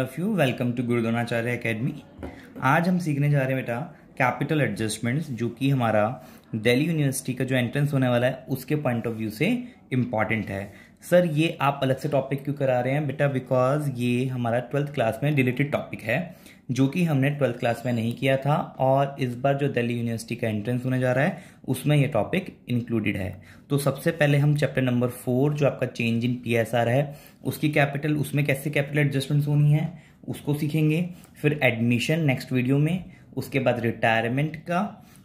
all of you welcome to Gurudronacharya academy आज हम सीखने जा रहे हैं बेटा कैपिटल एडजस्टमेंट्स जो कि हमारा दिल्ली यूनिवर्सिटी का जो एंट्रेंस होने वाला है उसके पॉइंट ऑफ व्यू से इम्पॉर्टेंट है सर ये आप अलग से टॉपिक क्यों करा रहे हैं बेटा बिकॉज ये हमारा ट्वेल्थ क्लास में रिलेटेड टॉपिक है जो कि हमने ट्वेल्थ क्लास में नहीं किया था और इस बार जो दिल्ली यूनिवर्सिटी का एंट्रेंस होने जा रहा है उसमें यह टॉपिक इंक्लूडेड है तो सबसे पहले हम चैप्टर नंबर फोर जो आपका चेंज इन पी है उसकी कैपिटल उसमें कैसे कैपिटल एडजस्टमेंट्स होनी है उसको सीखेंगे फिर एडमिशन नेक्स्ट वीडियो में उसके बाद रिटायरमेंट का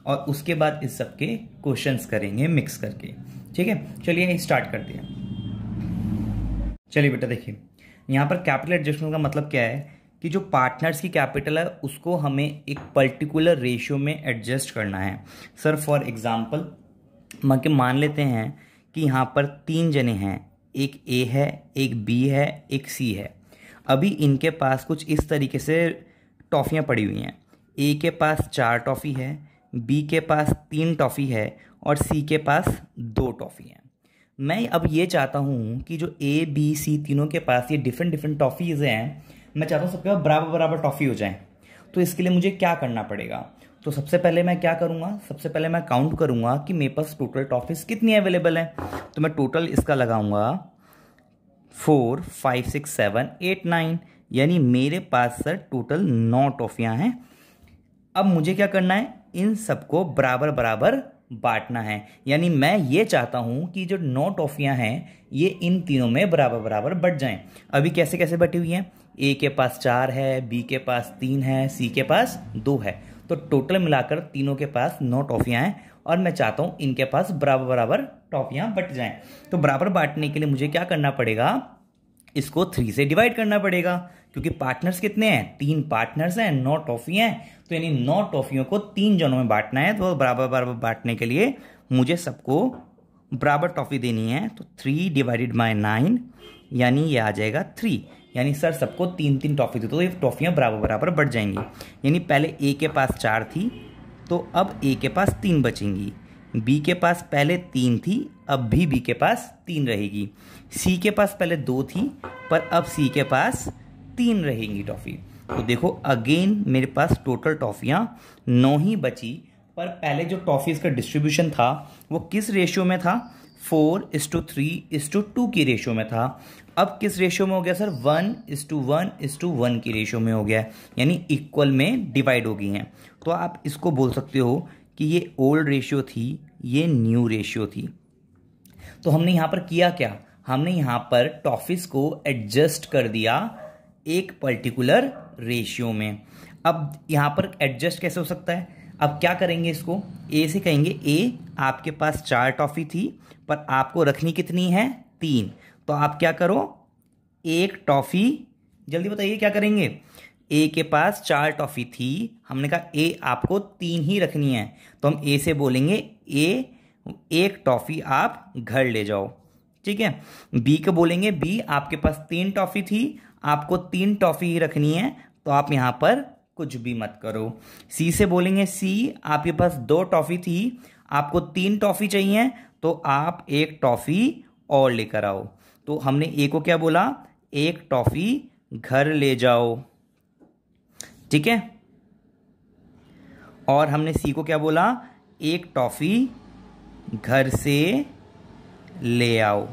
और उसके बाद इस सब के क्वेश्चंस करेंगे मिक्स करके ठीक है चलिए स्टार्ट करते हैं चलिए बेटा देखिए यहाँ पर कैपिटल एडजस्टमेंट का मतलब क्या है कि जो पार्टनर्स की कैपिटल है उसको हमें एक पर्टिकुलर रेशियो में एडजस्ट करना है सर फॉर एग्ज़ाम्पल मान लेते हैं कि यहाँ पर तीन जने हैं एक ए है एक बी है एक सी है अभी इनके पास कुछ इस तरीके से टॉफ़ियाँ पड़ी हुई हैं ए के पास चार टॉफ़ी है बी के पास तीन टॉफ़ी है और सी के पास दो टॉफ़ी हैं मैं अब ये चाहता हूँ कि जो ए बी सी तीनों के पास ये डिफरेंट डिफरेंट टॉफ़ीज़ हैं मैं चाहता हूँ सबके पास बराबर बराबर टॉफ़ी हो जाए तो इसके लिए मुझे क्या करना पड़ेगा तो सबसे पहले मैं क्या करूँगा सबसे पहले मैं काउंट करूँगा कि मेरे पास टोटल टॉफीज कितनी अवेलेबल हैं तो मैं टोटल इसका लगाऊंगा four five six seven eight nine यानी मेरे पास सर टोटल नौ टॉफियाँ हैं अब मुझे क्या करना है इन सबको बराबर बराबर बांटना है यानी मैं ये चाहता हूँ कि जो नौ टॉफियाँ हैं ये इन तीनों में बराबर बराबर बट जाए अभी कैसे कैसे बटी हुई हैं ए के पास चार है बी के पास तीन है सी के पास दो है तो टोटल मिलाकर तीनों के पास नौ टॉफियाँ हैं और मैं चाहता हूँ इनके पास बराबर बराबर टॉफियाँ बट जाएं तो बराबर बांटने के लिए मुझे क्या करना पड़ेगा इसको थ्री से डिवाइड करना पड़ेगा क्योंकि पार्टनर्स कितने हैं तीन पार्टनर्स हैं नौ टॉफियाँ हैं तो यानी नौ टॉफियों को तीन जनों में बांटना है तो बराबर बराबर बांटने के लिए मुझे सबको बराबर टॉफ़ी देनी है तो थ्री डिवाइडेड बाय नाइन यानी ये आ जाएगा थ्री यानी सर सबको तीन तीन टॉफ़ी दे दो तो ये टॉफ़ियाँ बराबर बराबर बढ़ जाएंगी यानी पहले ए के पास चार थी तो अब ए के पास तीन बचेंगी बी के पास पहले तीन थी अब भी बी के पास तीन रहेगी सी के पास पहले दो थी पर अब सी के पास तीन रहेंगी टॉफ़ी तो देखो अगेन मेरे पास टोटल टॉफ़ियाँ नौ ही बची पर पहले जो टॉफ़ीज़ का डिस्ट्रीब्यूशन था वो किस रेशियो में था four is to three is to two की रेशियो में था अब किस रेशियो में हो गया sir one is to one is to one की रेशियो में हो गया यानी इक्वल में डिवाइड हो गई हैं तो आप इसको बोल सकते हो कि ये ओल्ड रेशियो थी ये न्यू रेशियो थी तो हमने यहाँ पर किया क्या हमने यहाँ पर टॉफिस को एडजस्ट कर दिया एक पर्टिकुलर रेशियो में अब यहाँ पर एडजस्ट कैसे हो सकता है अब क्या करेंगे इसको ए से कहेंगे ए आपके पास चार टॉफ़ी थी पर आपको रखनी कितनी है तीन तो आप क्या करो एक टॉफ़ी जल्दी बताइए क्या करेंगे ए के पास चार टॉफ़ी थी हमने कहा ए आपको तीन ही रखनी है तो हम ए से बोलेंगे ए एक टॉफ़ी आप घर ले जाओ ठीक है बी को बोलेंगे बी आपके पास तीन टॉफ़ी थी आपको तीन टॉफ़ी ही रखनी है तो आप यहाँ पर कुछ भी मत करो सी से बोलेंगे सी आपके पास दो टॉफ़ी थी आपको तीन टॉफ़ी चाहिए तो आप एक टॉफ़ी और लेकर आओ तो हमने ए को क्या बोला एक टॉफ़ी घर ले जाओ ठीक है और हमने सी को क्या बोला एक टॉफ़ी घर से ले आओ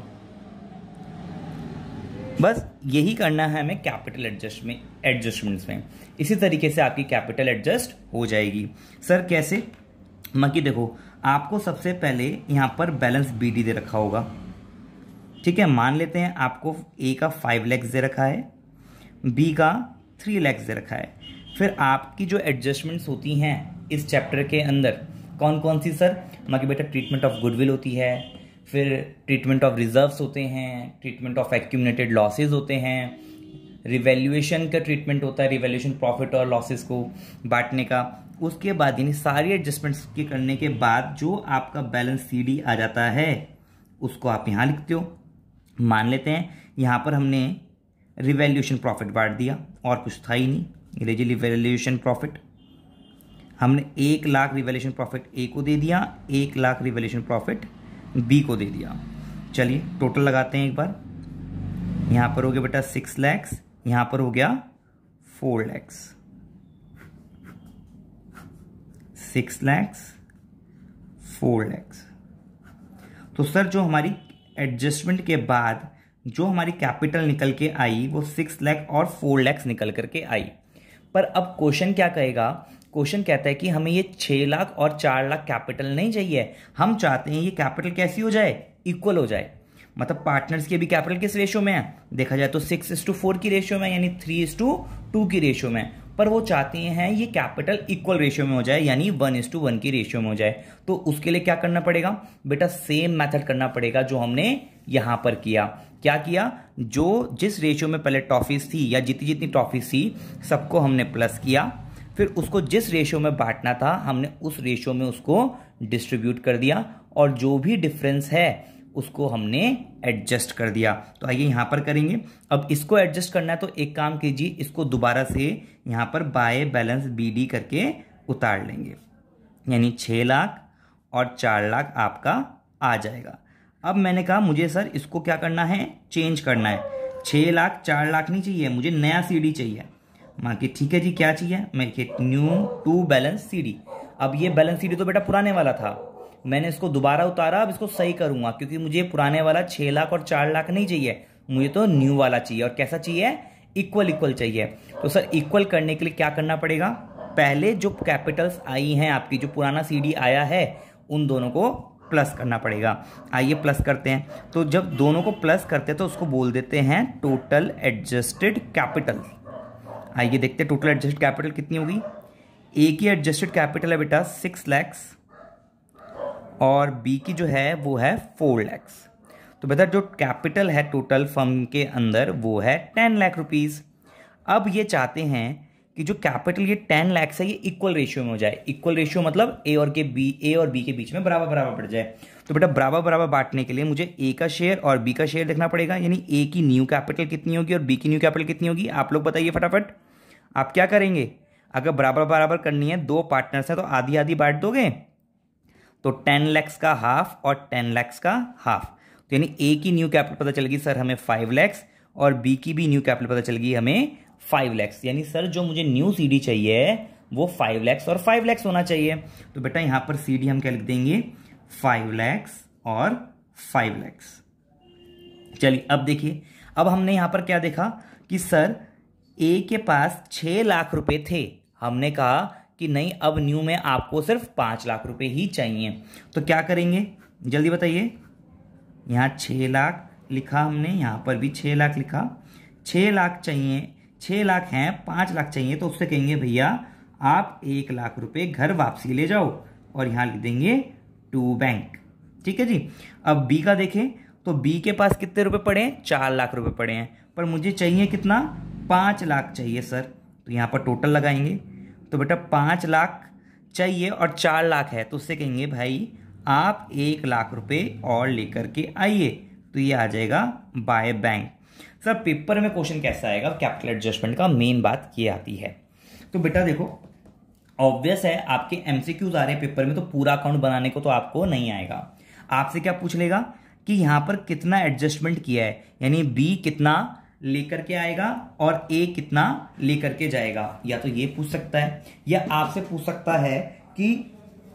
बस यही करना है हमें कैपिटल एडजस्ट में एडजस्टमेंट्स में इसी तरीके से आपकी कैपिटल एडजस्ट हो जाएगी सर कैसे मकी देखो आपको सबसे पहले यहाँ पर बैलेंस बी दे रखा होगा ठीक है मान लेते हैं आपको ए का फाइव लैक्स दे रखा है बी का थ्री लैक्स दे रखा है फिर आपकी जो एडजस्टमेंट्स होती हैं इस चैप्टर के अंदर कौन कौन सी सर मकी बेटा ट्रीटमेंट ऑफ गुडविल होती है फिर ट्रीटमेंट ऑफ रिजर्व्स होते हैं ट्रीटमेंट ऑफ एक्यूमनेटेड लॉसेज होते हैं रिवेल्यूएशन का ट्रीटमेंट होता है रिवेल्यूशन प्रॉफिट और लॉसेस को बांटने का उसके बाद यानी सारी एडजस्टमेंट्स के करने के बाद जो आपका बैलेंस सी आ जाता है उसको आप यहाँ लिखते हो मान लेते हैं यहाँ पर हमने रिवेल्यूशन प्रॉफिट बांट दिया और कुछ था ही नहीं लीजिए रिवेल्यूशन प्रॉफिट हमने एक लाख रिवेल्यूशन प्रॉफिट ए को दे दिया एक लाख रिवेल्यूशन प्रॉफिट बी को दे दिया चलिए टोटल लगाते हैं एक बार यहाँ पर हो गया बेटा सिक्स लैक्स यहां पर हो गया four lakhs six lakhs four lakhs तो सर जो हमारी एडजस्टमेंट के बाद जो हमारी कैपिटल निकल के आई वो सिक्स लैख और फोर लैक्स निकल करके आई पर अब क्वेश्चन क्या कहेगा क्वेश्चन कहता है कि हमें ये छह लाख और चार लाख कैपिटल नहीं चाहिए हम चाहते हैं ये कैपिटल कैसी हो जाए इक्वल हो जाए मतलब पार्टनर्स के भी कैपिटल किस रेशियो में है देखा जाए तो सिक्स इस टू फोर की रेशियो में यानी थ्री इज टू टू की रेशियो में पर वो चाहते हैं ये कैपिटल इक्वल रेशियो में हो जाए यानी वन इज टू वन की रेशियो में हो जाए तो उसके लिए क्या करना पड़ेगा बेटा सेम मेथड करना पड़ेगा जो हमने यहां पर किया क्या किया जो जिस रेशियो में पहले टॉफीज थी या जितनी जितनी टॉफीज थी सबको हमने प्लस किया फिर उसको जिस रेशियो में बांटना था हमने उस रेशियो में उसको डिस्ट्रीब्यूट कर दिया और जो भी डिफरेंस है उसको हमने एडजस्ट कर दिया तो आइए यहाँ पर करेंगे अब इसको एडजस्ट करना है तो एक काम कीजिए इसको दोबारा से यहाँ पर बाय बैलेंस बी करके उतार लेंगे यानी छः लाख और चार लाख आपका आ जाएगा अब मैंने कहा मुझे सर इसको क्या करना है चेंज करना है छः लाख चार लाख नहीं चाहिए मुझे नया सीडी चाहिए मान के ठीक है जी क्या चाहिए मैं न्यू टू बैलेंस सीडी अब ये बैलेंस सीडी तो बेटा पुराने वाला था मैंने इसको दोबारा उतारा अब इसको सही करूंगा क्योंकि मुझे पुराने वाला छः लाख और चार लाख नहीं चाहिए मुझे तो न्यू वाला चाहिए और कैसा चाहिए इक्वल इक्वल चाहिए तो सर इक्वल करने के लिए क्या करना पड़ेगा पहले जो कैपिटल्स आई हैं आपकी जो पुराना सी आया है उन दोनों को प्लस करना पड़ेगा आइए प्लस करते हैं तो जब दोनों को प्लस करते हैं तो उसको बोल देते हैं टोटल एडजस्टेड कैपिटल आइए देखते हैं टोटल एडजस्टेड कैपिटल कितनी होगी एक ही एडजस्टेड कैपिटल है बेटा सिक्स लैक्स और बी की जो है वो है फोर लैक्स तो बेटा जो कैपिटल है टोटल फर्म के अंदर वो है टेन लाख रुपीज़ अब ये चाहते हैं कि जो कैपिटल ये टेन लैक्स है ये इक्वल रेशियो में हो जाए इक्वल रेशियो मतलब ए और के बी ए और बी के बीच में बराबर बराबर पड़ जाए तो बेटा बराबर बराबर बांटने के लिए मुझे ए का शेयर और बी का शेयर देखना पड़ेगा यानी ए की न्यू कैपिटल कितनी होगी और बी की न्यू कैपिटल कितनी होगी आप लोग बताइए फटाफट आप क्या करेंगे अगर बराबर बराबर करनी है दो पार्टनर्स हैं तो आधी आधी बांट दोगे तो टेन लैक्स का हाफ और टेन लैक्स का हाफ तो यानी ए की न्यू कैपिटल पता चल गई सर हमें फाइव लैक्स और बी की भी न्यू कैपिटल पता चल गई हमें फाइव लैक्स यानी सर जो मुझे न्यू सीडी चाहिए वो फाइव लैक्स और फाइव लैक्स होना चाहिए तो बेटा यहां पर सीडी हम क्या लिख देंगे फाइव लैक्स और फाइव लैक्स चलिए अब देखिए अब हमने यहां पर क्या देखा कि सर ए के पास छह लाख रुपए थे हमने कहा कि नहीं अब न्यू में आपको सिर्फ पाँच लाख रुपए ही चाहिए तो क्या करेंगे जल्दी बताइए यहाँ छः लाख लिखा हमने यहाँ पर भी छः लाख लिखा छः लाख चाहिए छः लाख हैं पाँच लाख चाहिए तो उससे कहेंगे भैया आप एक लाख रुपए घर वापसी ले जाओ और यहाँ लिख देंगे टू बैंक ठीक है जी अब बी का देखें तो बी के पास कितने रुपए पड़े हैं चार लाख रुपए पड़े हैं पर मुझे चाहिए कितना पाँच लाख चाहिए सर तो यहाँ पर टोटल लगाएंगे तो बेटा पाँच लाख चाहिए और चार लाख है तो उससे कहेंगे भाई आप एक लाख रुपए और लेकर के आइए तो ये आ जाएगा बाय बैंक सर पेपर में क्वेश्चन कैसा आएगा कैपिटल एडजस्टमेंट का मेन बात ये आती है तो बेटा देखो ऑब्वियस है आपके एम आ रहे हैं पेपर में तो पूरा अकाउंट बनाने को तो आपको नहीं आएगा आपसे क्या पूछ लेगा कि यहाँ पर कितना एडजस्टमेंट किया है यानी बी कितना लेकर के आएगा और ए कितना लेकर के जाएगा या तो ये पूछ सकता है या आपसे पूछ सकता है कि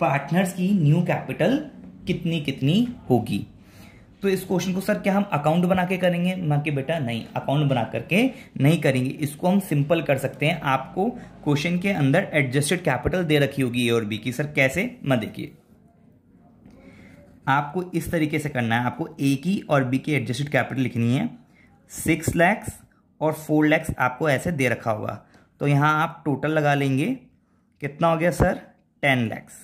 पार्टनर्स की न्यू कैपिटल कितनी कितनी होगी तो इस क्वेश्चन को सर क्या हम अकाउंट बना के करेंगे ना कि बेटा नहीं अकाउंट बना करके नहीं करेंगे इसको हम सिंपल कर सकते हैं आपको क्वेश्चन के अंदर एडजस्टेड कैपिटल दे रखी होगी ए और बी की सर कैसे मैं देखिए आपको इस तरीके से करना है आपको ए की और बी की एडजस्टेड कैपिटल लिखनी है सिक्स लैक्स और फोर लैक्स आपको ऐसे दे रखा होगा तो यहाँ आप टोटल लगा लेंगे कितना हो गया सर टेन लैक्स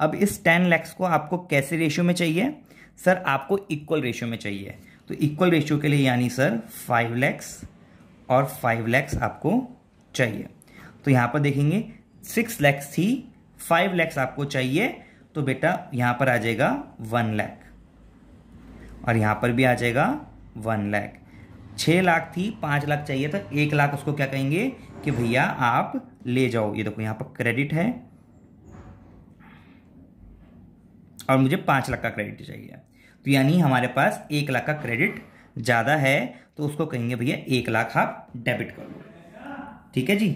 अब इस टेन लैक्स को आपको कैसे रेशियो में चाहिए सर आपको इक्वल रेशियो में चाहिए तो इक्वल रेशियो के लिए यानी सर फाइव लैक्स और फाइव लैक्स आपको चाहिए तो यहाँ पर देखेंगे सिक्स लैक्स थी फाइव लैक्स आपको चाहिए तो बेटा यहाँ पर आ जाएगा वन लैख और यहाँ पर भी आ जाएगा वन लैख छः लाख थी पाँच लाख चाहिए था एक लाख उसको क्या कहेंगे कि भैया आप ले जाओ ये देखो यहाँ पर क्रेडिट है और मुझे पाँच लाख का क्रेडिट चाहिए तो यानी हमारे पास एक लाख का क्रेडिट ज़्यादा है तो उसको कहेंगे भैया एक लाख आप डेबिट कर लो ठीक है जी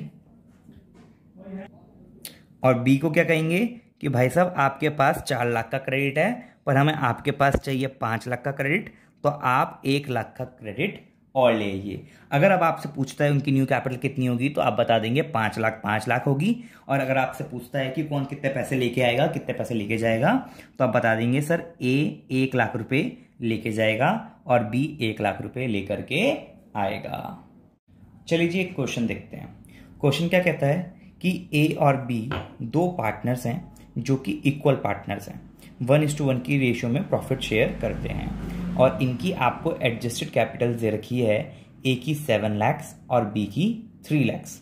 और बी को क्या कहेंगे कि भाई साहब आपके पास चार लाख का क्रेडिट है पर हमें आपके पास चाहिए पाँच लाख का क्रेडिट तो आप एक लाख का क्रेडिट और ले आइए अगर अब आपसे पूछता है उनकी न्यू कैपिटल कितनी होगी तो आप बता देंगे पाँच लाख पाँच लाख होगी और अगर आपसे पूछता है कि कौन कितने पैसे लेके आएगा कितने पैसे लेके जाएगा तो आप बता देंगे सर ए एक लाख रुपए लेके जाएगा और बी एक लाख रुपए लेकर के आएगा चलिए जी एक क्वेश्चन देखते हैं क्वेश्चन क्या कहता है कि ए और बी दो पार्टनर्स हैं जो कि इक्वल पार्टनर्स हैं वन इज टू वन की रेशियो में प्रॉफिट शेयर करते हैं और इनकी आपको एडजस्टेड कैपिटल दे रखी है ए की सेवन लैक्स और बी की थ्री लैक्स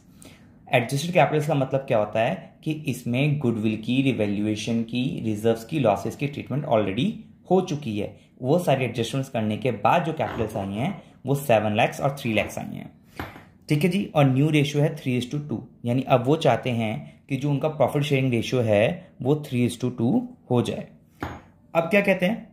एडजस्टेड कैपिटल्स का मतलब क्या होता है कि इसमें गुडविल की रिवेल्यूएशन की रिजर्व्स की लॉसेस की ट्रीटमेंट ऑलरेडी हो चुकी है वो सारी एडजस्टमेंट्स करने के बाद जो कैपिटल्स आई हैं वो सेवन लैक्स और थ्री लैक्स आई हैं ठीक है जी और न्यू रेशियो है थ्री इज टू टू यानी अब वो चाहते हैं कि जो उनका प्रॉफिट शेयरिंग रेशियो है वो थ्री इज टू टू हो जाए अब क्या कहते हैं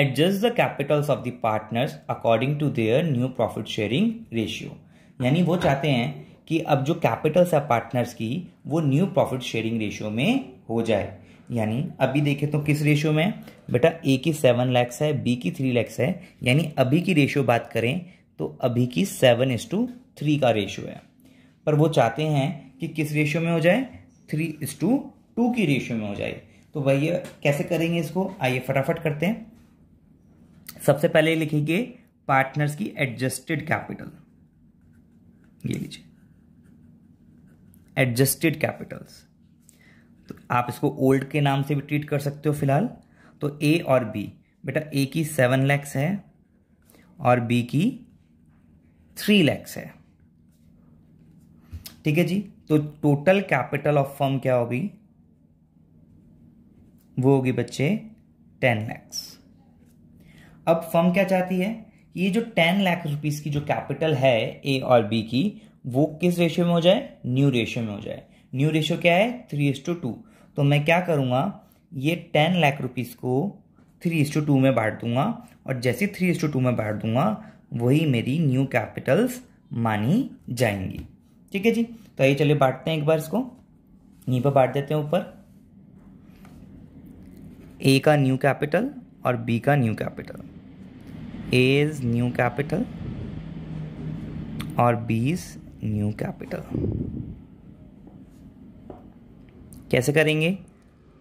adjust the capitals of the partners according to their new profit sharing ratio यानी वो चाहते हैं कि अब जो कैपिटल्स है पार्टनर्स की वो न्यू प्रॉफिट शेयरिंग रेशियो में हो जाए यानी अभी देखें तो किस रेशियो में बेटा ए की सेवन लैक्स है बी की थ्री लैक्स है यानी अभी की रेशियो बात करें तो अभी की सेवन इज टू थ्री का रेशियो है पर वो चाहते हैं कि किस रेशियो में हो जाए थ्री इज टू टू की रेशियो में हो जाए तो भैया कैसे करेंगे इसको आइए फटाफट करते हैं सबसे पहले लिखेंगे पार्टनर्स की एडजस्टेड कैपिटल ये लीजिए एडजस्टेड कैपिटल्स तो आप इसको ओल्ड के नाम से भी ट्रीट कर सकते हो फिलहाल तो ए और बी बेटा ए की सेवन लैक्स है और बी की थ्री लैक्स है ठीक है जी तो टोटल कैपिटल ऑफ फर्म क्या होगी वो होगी बच्चे टेन लैक्स अब फर्म क्या चाहती है ये जो टेन लाख रुपीज की जो कैपिटल है ए और बी की वो किस रेशियो में हो जाए न्यू रेशियो में हो जाए न्यू रेशियो क्या है थ्री एस टू टू तो मैं क्या करूँगा ये टेन लाख रुपीज़ को थ्री एस टू टू में बांट दूंगा और जैसे थ्री एस टू टू में बांट दूंगा वही मेरी न्यू कैपिटल्स मानी जाएंगी ठीक है जी तो ये चलिए बांटते हैं एक बार इसको यहीं पर बांट देते हैं ऊपर ए का न्यू कैपिटल और बी का new capital A is new capital और बी इज़ न्यू कैपिटल कैसे करेंगे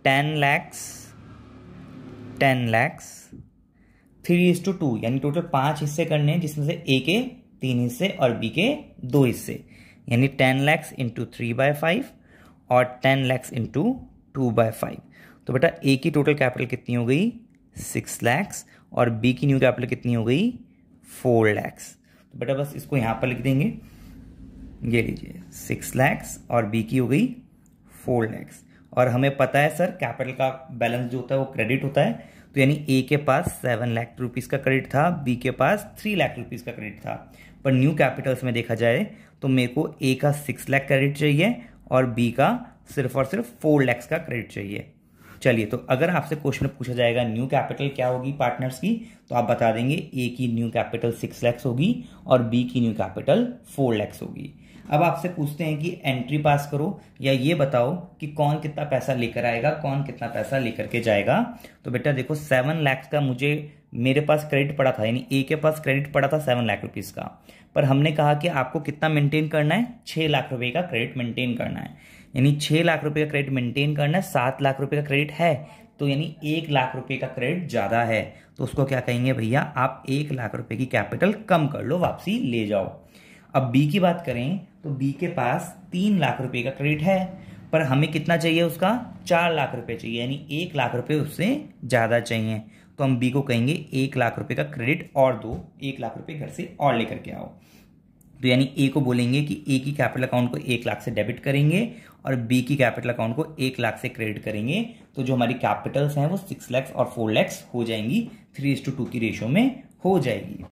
ten lakhs ten lakhs three is to two यानी टोटल पांच हिस्से करने हैं जिसमें से ए के तीन हिस्से और बी के दो हिस्से यानी ten lakhs into three by five और ten lakhs into two by five तो बेटा ए की टोटल कैपिटल कितनी हो गई सिक्स लैक्स और बी की न्यू कैपिटल कितनी हो गई फोर लैक्स तो बेटा बस इसको यहाँ पर लिख देंगे ये लीजिए सिक्स लैक्स और बी की हो गई फोर लैक्स और हमें पता है सर कैपिटल का बैलेंस जो होता है वो क्रेडिट होता है तो यानी ए के पास सेवन लाख रुपीज़ का क्रेडिट था बी के पास थ्री लाख रुपीज़ का क्रेडिट था पर न्यू कैपिटल्स में देखा जाए तो मेरे को ए का सिक्स लाख क्रेडिट चाहिए और बी का सिर्फ और सिर्फ फोर लैक्स का क्रेडिट चाहिए चलिए तो अगर आपसे क्वेश्चन पूछा जाएगा न्यू कैपिटल क्या होगी पार्टनर्स की तो आप बता देंगे ए की न्यू कैपिटल सिक्स लैक्स होगी और बी की न्यू कैपिटल फोर लैक्स होगी अब आपसे पूछते हैं कि एंट्री पास करो या ये बताओ कि कौन कितना पैसा लेकर आएगा कौन कितना पैसा लेकर के जाएगा तो बेटा देखो सेवन लैक्स का मुझे मेरे पास क्रेडिट पड़ा था यानी ए के पास क्रेडिट पड़ा था सेवन लाख रुपीज़ का पर हमने कहा कि आपको कितना मेंटेन करना है छः लाख रुपए का क्रेडिट मेंटेन करना है यानी छः लाख रुपये का क्रेडिट मेंटेन करना है सात लाख रुपये का क्रेडिट है तो यानी एक लाख रुपये का क्रेडिट ज़्यादा है तो उसको क्या कहेंगे भैया आप एक लाख रुपये की कैपिटल कम कर लो वापसी ले जाओ अब बी की बात करें तो बी के पास तीन लाख रुपये का क्रेडिट है पर हमें कितना चाहिए उसका चार लाख रुपये चाहिए यानी एक लाख रुपये उससे ज़्यादा चाहिए तो हम बी को कहेंगे एक लाख रुपये का क्रेडिट और दो एक लाख रुपये घर से और लेकर के आओ तो यानी ए को बोलेंगे कि ए की कैपिटल अकाउंट को एक लाख से डेबिट करेंगे और बी की कैपिटल अकाउंट को एक लाख से क्रेडिट करेंगे तो जो हमारी कैपिटल्स हैं वो सिक्स लैक्स और फोर लैक्स हो जाएंगी थ्री इज टू टू की रेशियो में हो जाएगी